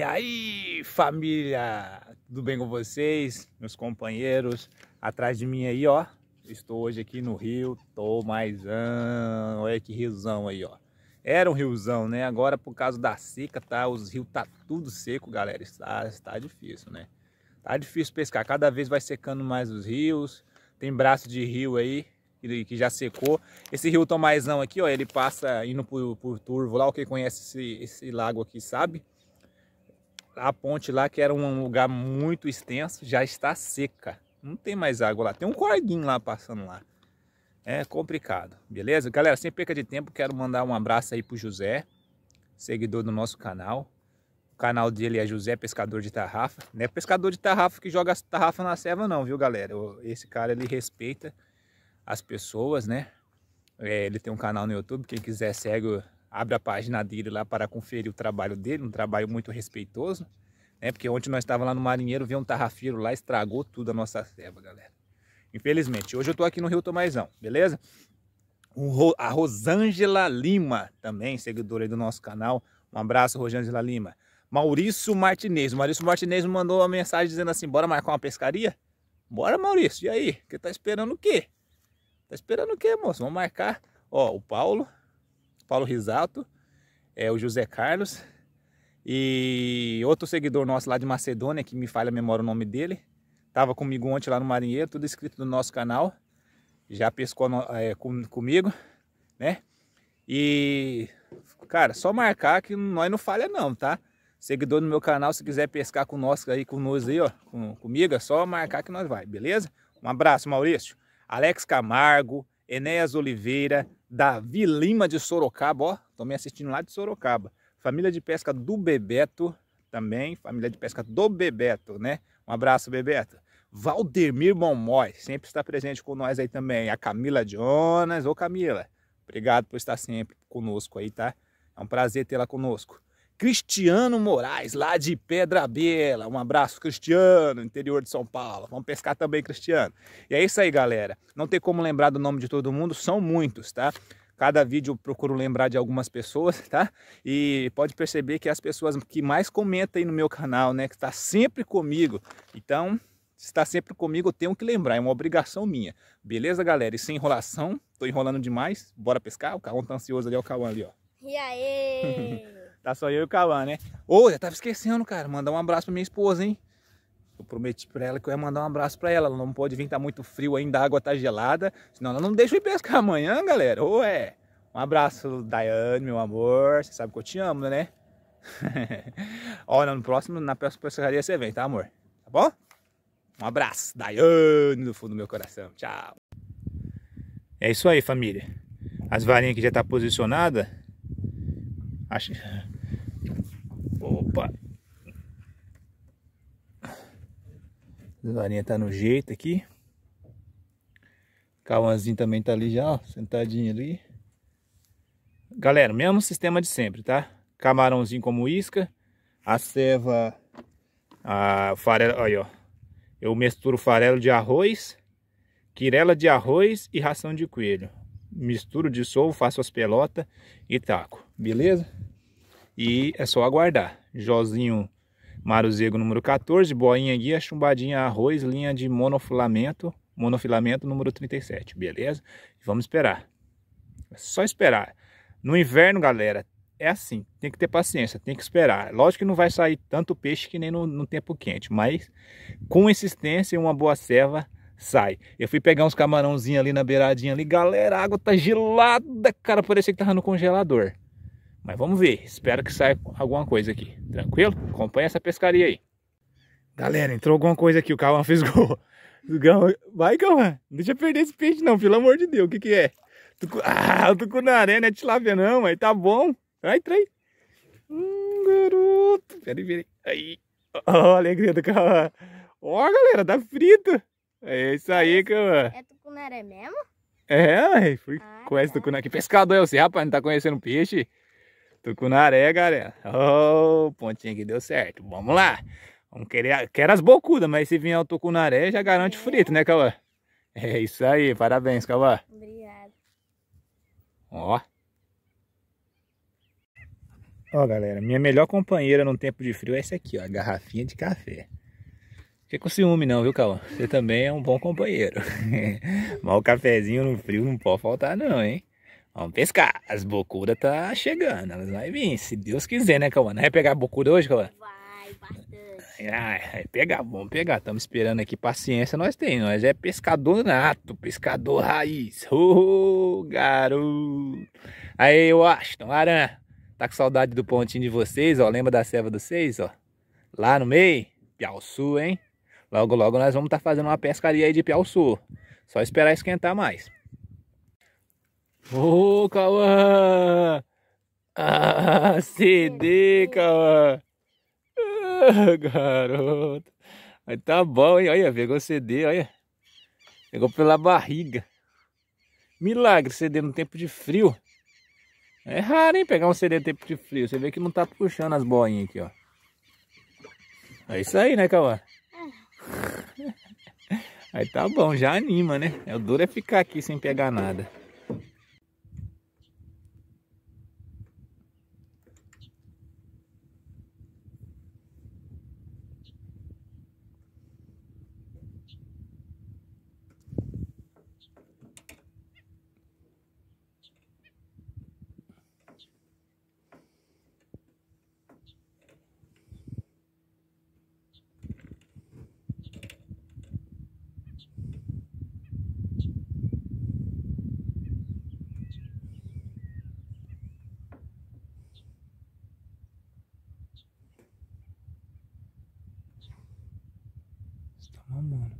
E aí, família, tudo bem com vocês? Meus companheiros, atrás de mim aí, ó. Estou hoje aqui no rio, tô olha que riozão aí, ó. Era um riozão, né? Agora por causa da seca, tá? Os rios tá tudo seco, galera. Está, está difícil, né? Tá difícil pescar. Cada vez vai secando mais os rios. Tem braço de rio aí que já secou. Esse rio Tomaizão aqui, ó, ele passa indo por, por Turvo lá. O que conhece esse, esse lago aqui sabe? a ponte lá, que era um lugar muito extenso, já está seca. Não tem mais água lá. Tem um corguinho lá passando lá. É complicado, beleza? Galera, sem perca de tempo, quero mandar um abraço aí pro José, seguidor do nosso canal. O canal dele é José Pescador de Tarrafa. Não é pescador de tarrafa que joga tarrafa na serva não, viu, galera? Esse cara, ele respeita as pessoas, né? É, ele tem um canal no YouTube, quem quiser segue abre a página dele lá para conferir o trabalho dele, um trabalho muito respeitoso, né? Porque ontem nós estávamos lá no Marinheiro, veio um tarrafeiro lá, estragou tudo a nossa ceba, galera. Infelizmente, hoje eu estou aqui no Rio Tomaizão, beleza? a Rosângela Lima, também seguidora aí do nosso canal. Um abraço, Rosângela Lima. Maurício Martinez. Maurício Martinez me mandou uma mensagem dizendo assim, bora marcar uma pescaria? Bora, Maurício. E aí? Que tá esperando o quê? Tá esperando o quê, moço? Vamos marcar. Ó, o Paulo Paulo Risato, é o José Carlos e outro seguidor nosso lá de Macedônia, que me falha a memória o nome dele, tava comigo ontem lá no Marinheiro, tudo inscrito no nosso canal, já pescou é, com, comigo, né? E, cara, só marcar que nós não falha não, tá? Seguidor do meu canal, se quiser pescar com nós aí, com nós aí, ó, com, comigo, é só marcar que nós vai, beleza? Um abraço, Maurício. Alex Camargo, Enéas Oliveira, Davi Lima de Sorocaba, ó, tô me assistindo lá de Sorocaba. Família de pesca do Bebeto também, família de pesca do Bebeto, né? Um abraço, Bebeto. Valdemir Momói, sempre está presente com nós aí também. A Camila Jonas, ô Camila, obrigado por estar sempre conosco aí, tá? É um prazer tê-la conosco. Cristiano Moraes, lá de Pedra Bela. Um abraço, Cristiano, interior de São Paulo. Vamos pescar também, Cristiano. E é isso aí, galera. Não tem como lembrar do nome de todo mundo, são muitos, tá? Cada vídeo eu procuro lembrar de algumas pessoas, tá? E pode perceber que as pessoas que mais comentam aí no meu canal, né? Que está sempre comigo. Então, se está sempre comigo, eu tenho que lembrar. É uma obrigação minha. Beleza, galera? E sem enrolação, tô enrolando demais. Bora pescar? O carro tá ansioso ali, ó. O Cauã ali, ó. E aí? Tá só eu e o Cauã, né? Ô, oh, tava esquecendo, cara. Mandar um abraço pra minha esposa, hein? Eu prometi pra ela que eu ia mandar um abraço pra ela. Ela não pode vir, tá muito frio ainda, a água tá gelada. Senão ela não deixa eu ir pescar amanhã, galera. Ô, oh, é. Um abraço, Daiane, meu amor. Você sabe que eu te amo, né? Olha, no próximo, na próxima pescaria você vem, tá, amor? Tá bom? Um abraço, Daiane, do fundo do meu coração. Tchau. É isso aí, família. As varinhas que já tá posicionada, Acho... Opa! A varinha tá no jeito aqui. Cauãzinho também tá ali já, ó, sentadinho ali. Galera, mesmo sistema de sempre, tá? Camarãozinho como isca. A ceva... A farelo... Aí, ó. Eu misturo farelo de arroz, quirela de arroz e ração de coelho misturo, dissolvo, faço as pelotas e taco, beleza? E é só aguardar. Jozinho maruzego número 14, boinha guia, chumbadinha arroz, linha de monofilamento, monofilamento número 37, beleza? Vamos esperar. É só esperar. No inverno, galera, é assim, tem que ter paciência, tem que esperar. Lógico que não vai sair tanto peixe que nem no, no tempo quente, mas com insistência e uma boa serva sai. Eu fui pegar uns camarãozinhos ali na beiradinha ali. Galera, a água tá gelada, cara. Parecia que tava no congelador. Mas vamos ver. Espero que saia alguma coisa aqui. Tranquilo? Acompanha essa pescaria aí. Galera, entrou alguma coisa aqui. O Cauã fez gol. Vai, Cauã. Não deixa perder esse peixe não, pelo amor de Deus. O que que é? Ah, com tucunaré, não é tilapia não, aí tá bom. Vai, entra aí. Hum, garoto. Peraí, peraí. Aí. Ó, oh, alegria do Cauã. Ó, oh, galera, tá frito. É isso aí, cara. É tucunaré mesmo? É, ué, fui, ah, conhece tá. tucunaré. Que pescador é você, rapaz? Não tá conhecendo peixe? Tucunaré, galera. Ô, oh, pontinha que deu certo. Vamos lá. Vamos querer, quero as bocudas, mas se vier o tucunaré, já garante é. frito, né, Cauã? É isso aí, parabéns, Cauã. Obrigado. Ó. Ó, galera, minha melhor companheira num tempo de frio é essa aqui, ó, a garrafinha de café. Fica com ciúme não, viu, Cauã? Você também é um bom companheiro. Mas o cafezinho no frio não pode faltar não, hein? Vamos pescar. As bocudas tá chegando. Elas vão vir, se Deus quiser, né, Cauã? Não vai pegar bocuda hoje, Cauã? Vai, bastante. vai pegar, vamos pegar. Estamos esperando aqui. Paciência nós tem. Nós é pescador nato, pescador raiz. Ô, oh, garoto. Aí, Washington, Aran. Tá com saudade do pontinho de vocês, ó. Lembra da selva dos seis, ó? Lá no meio? Piauçu, hein? Logo, logo nós vamos estar tá fazendo uma pescaria aí de Sul. Só esperar esquentar mais. Ô, oh, Cauã! Ah, CD, Cauã! Ah, garoto! Aí tá bom, hein? Olha, pegou CD, olha. Pegou pela barriga. Milagre CD no tempo de frio. É raro, hein, pegar um CD no tempo de frio. Você vê que não tá puxando as boinhas aqui, ó. É isso aí, né, Cauã? Aí tá bom, já anima, né? É o duro é ficar aqui sem pegar nada. Come on.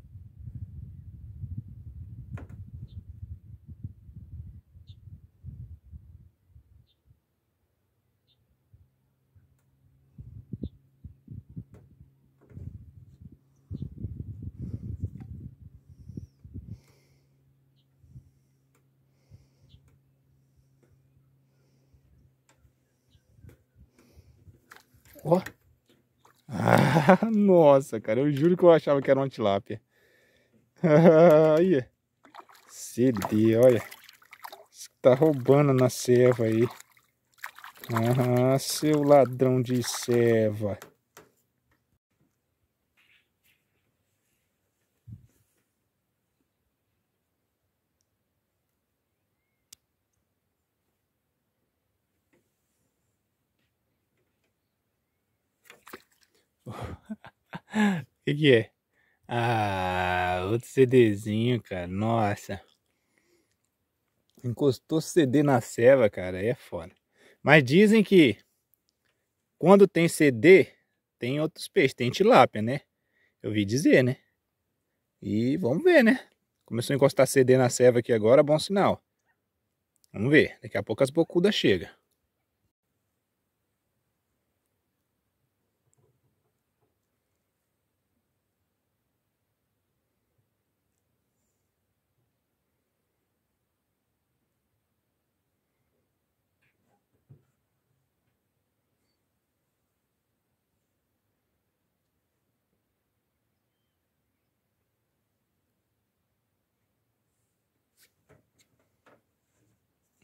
What? Nossa, cara, eu juro que eu achava que era uma tilápia. aí, CD, olha. Tá roubando na ceva aí. Ah, seu ladrão de ceva. que, que é? Ah, outro CDzinho, cara. Nossa. Encostou CD na serva, cara. Aí é foda. Mas dizem que quando tem CD, tem outros peixes. Tem tilápia, né? Eu vi dizer, né? E vamos ver, né? Começou a encostar CD na serva aqui agora, bom sinal. Vamos ver. Daqui a pouco as bocudas chegam.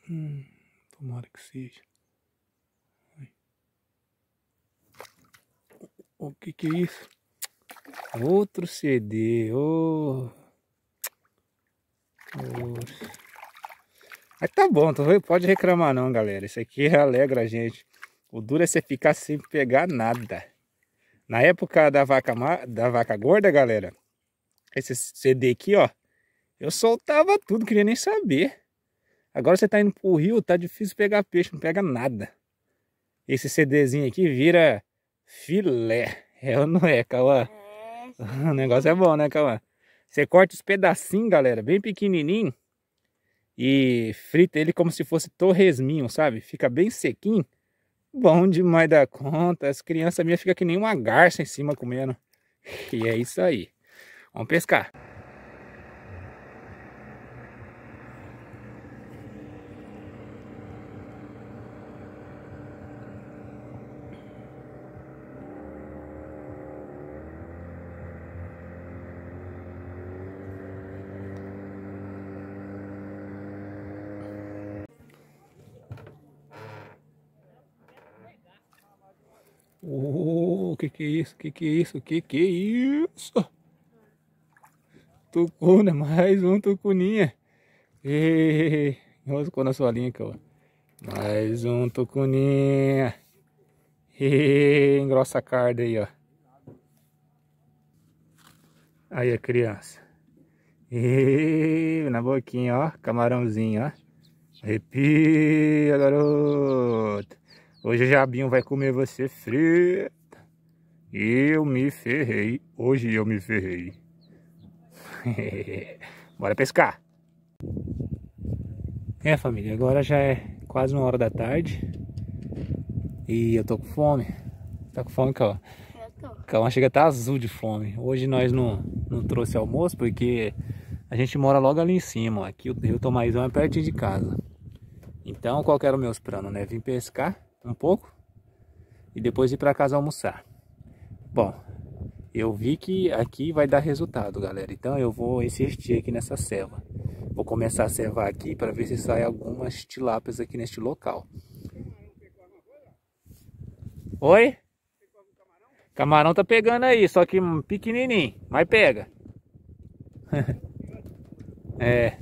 Hum, tomara que seja. O que que é isso? Outro CD. Oh. oh. Mas tá bom, pode reclamar não, galera. Isso aqui alegra a gente. O duro é você ficar sem pegar nada. Na época da vaca, da vaca gorda, galera, esse CD aqui, ó, eu soltava tudo, queria nem saber. Agora você tá indo pro rio, tá difícil pegar peixe, não pega nada. Esse CDzinho aqui vira filé. É ou não é, Cauã? É. O negócio é bom, né, Cauã? Você corta os pedacinhos, galera, bem pequenininho. E frita ele como se fosse torresminho, sabe? Fica bem sequinho. Bom demais da conta. As crianças minhas ficam que nem uma garça em cima comendo. E é isso aí. Vamos pescar. o que que é isso, o que que é isso, o que que é isso? Tucuna, mais um tucuninha. E na sua linha, cara. Mais um tucuninha. E engrossa a carne aí, ó. Aí a criança. E na boquinha, ó. Camarãozinho, ó. Arrepia, garoto. Hoje o Jabinho vai comer você frio. Eu me ferrei. Hoje eu me ferrei. Bora pescar. É, família, agora já é quase uma hora da tarde. E eu tô com fome. Tá com fome, Calma? Eu tô. chega até tá azul de fome. Hoje nós não, não trouxe almoço porque a gente mora logo ali em cima. Aqui o Rio Tomaizão é pertinho de casa. Então, qual que era o meu plano, né? Vim pescar um pouco e depois ir para casa almoçar. Bom, eu vi que aqui vai dar resultado, galera. Então eu vou insistir aqui nessa serva. Vou começar a servar aqui para ver se sai algumas tilápias aqui neste local. Oi? Camarão tá pegando aí, só que pequenininho, mas pega. é.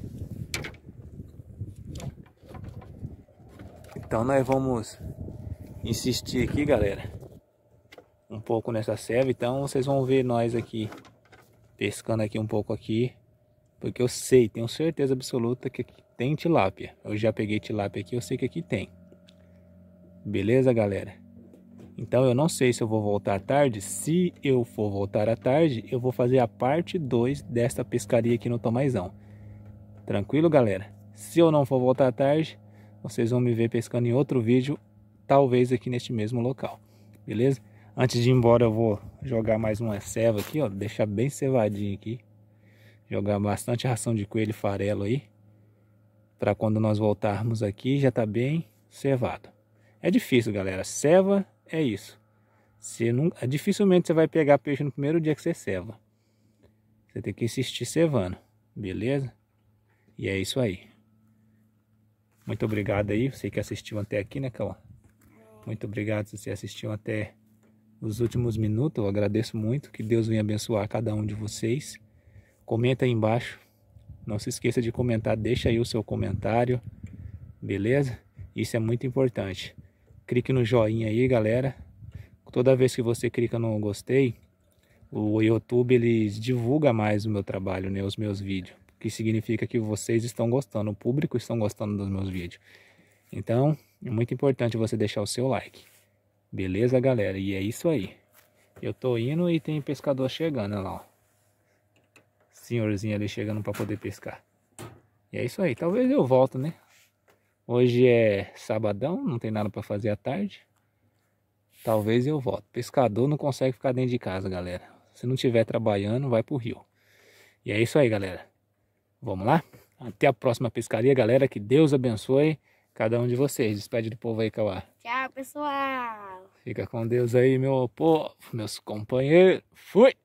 Então nós vamos insistir aqui, galera um pouco nessa serva. Então vocês vão ver nós aqui, pescando aqui um pouco aqui. Porque eu sei, tenho certeza absoluta que aqui tem tilápia. Eu já peguei tilápia aqui, eu sei que aqui tem. Beleza, galera? Então eu não sei se eu vou voltar à tarde. Se eu for voltar à tarde, eu vou fazer a parte 2 desta pescaria aqui no Tomazão. Tranquilo, galera? Se eu não for voltar à tarde, vocês vão me ver pescando em outro vídeo, talvez aqui neste mesmo local. Beleza? Antes de ir embora eu vou jogar mais uma ceva aqui, ó. Deixar bem cevadinho aqui. Jogar bastante ração de coelho e farelo aí. Para quando nós voltarmos aqui já tá bem cevado. É difícil, galera. Ceva é isso. Você não, é dificilmente você vai pegar peixe no primeiro dia que você ceva. Você tem que insistir cevando, beleza? E é isso aí. Muito obrigado aí, você que assistiu até aqui, né, Cauã? Muito obrigado se você assistiu até os últimos minutos. Eu agradeço muito. Que Deus venha abençoar cada um de vocês. Comenta aí embaixo. Não se esqueça de comentar. Deixa aí o seu comentário. Beleza? Isso é muito importante. Clique no joinha aí, galera. Toda vez que você clica no gostei, o YouTube ele divulga mais o meu trabalho, né, os meus vídeos, que significa que vocês estão gostando, o público estão gostando dos meus vídeos. Então, é muito importante você deixar o seu like. Beleza, galera? E é isso aí. Eu tô indo e tem pescador chegando, lá, ó. Senhorzinho ali chegando para poder pescar. E é isso aí. Talvez eu volto, né? Hoje é sabadão, não tem nada para fazer à tarde. Talvez eu volte. Pescador não consegue ficar dentro de casa, galera. Se não tiver trabalhando, vai pro rio. E é isso aí, galera. Vamos lá? Até a próxima pescaria, galera. Que Deus abençoe cada um de vocês. Despede do povo aí, Cauá. Tchau, pessoal. Fica com Deus aí, meu povo, meus companheiros. Fui!